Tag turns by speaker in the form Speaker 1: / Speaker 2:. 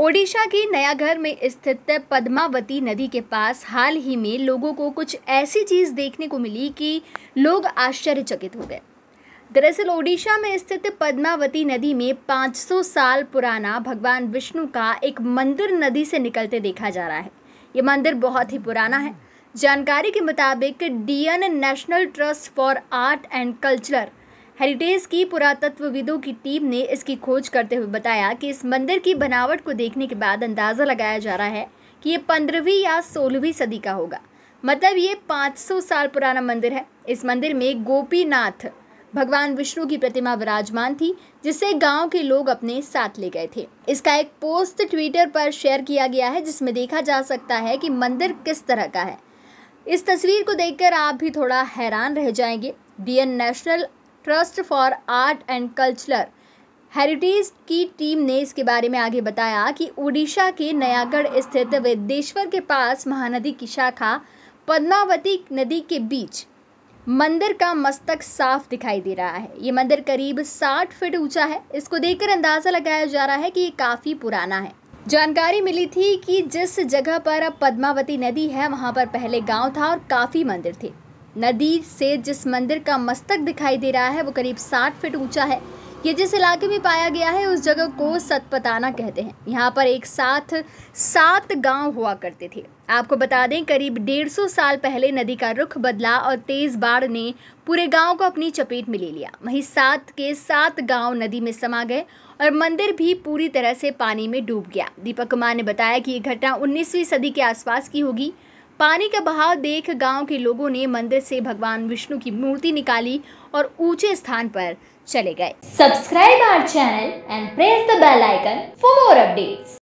Speaker 1: ओडिशा के नया घर में स्थित पद्मावती नदी के पास हाल ही में लोगों को कुछ ऐसी चीज़ देखने को मिली कि लोग आश्चर्यचकित हो गए दरअसल ओडिशा में स्थित पद्मावती नदी में 500 साल पुराना भगवान विष्णु का एक मंदिर नदी से निकलते देखा जा रहा है ये मंदिर बहुत ही पुराना है जानकारी के मुताबिक डीएन national trust for art and culture heritage की पुरातत्वविदों की टीम ने इसकी खोज करते हुए बताया कि इस मंदिर की बनावट को देखने के बाद अंदाज़ा लगाया जा रहा है कि ये पंद्रहवीं या सोलहवीं सदी का होगा मतलब ये 500 साल पुराना मंदिर है इस मंदिर में गोपीनाथ भगवान विष्णु की प्रतिमा विराजमान थी जिसे गांव के लोग अपने साथ ले गए थे इसका एक पोस्ट ट्विटर पर शेयर किया गया है जिसमें देखा जा सकता है कि मंदिर किस तरह का है इस तस्वीर को देखकर आप भी थोड़ा हैरान रह जाएंगे डीएन national trust for art and culture heritage की टीम ने इसके बारे में आगे बताया कि उड़ीसा के नयागढ़ स्थित वेदेश्वर के पास महानदी की शाखा पद्मावती नदी के बीच मंदिर का मस्तक साफ दिखाई दे रहा है ये मंदिर करीब 60 फीट ऊंचा है इसको देखकर अंदाज़ा लगाया जा रहा है कि ये काफ़ी पुराना है जानकारी मिली थी कि जिस जगह पर अब पद्मावती नदी है वहाँ पर पहले गांव था और काफ़ी मंदिर थे नदी से जिस मंदिर का मस्तक दिखाई दे रहा है वो करीब साठ फीट ऊंचा है ये जिस इलाके में पाया गया है उस जगह को सतपताना कहते हैं यहाँ पर एक साथ सात गांव हुआ करते थे आपको बता दें करीब डेढ़ सौ साल पहले नदी का रुख बदला और तेज बाढ़ ने पूरे गांव को अपनी चपेट में ले लिया वहीं सात के सात गांव नदी में समा गए और मंदिर भी पूरी तरह से पानी में डूब गया दीपक कुमार ने बताया कि ये घटना उन्नीसवीं सदी के आसपास की होगी पानी का बहाव देख गांव के लोगों ने मंदिर से भगवान विष्णु की मूर्ति निकाली और ऊंचे स्थान पर चले गए subscribe our channel and press the bell icon for more updates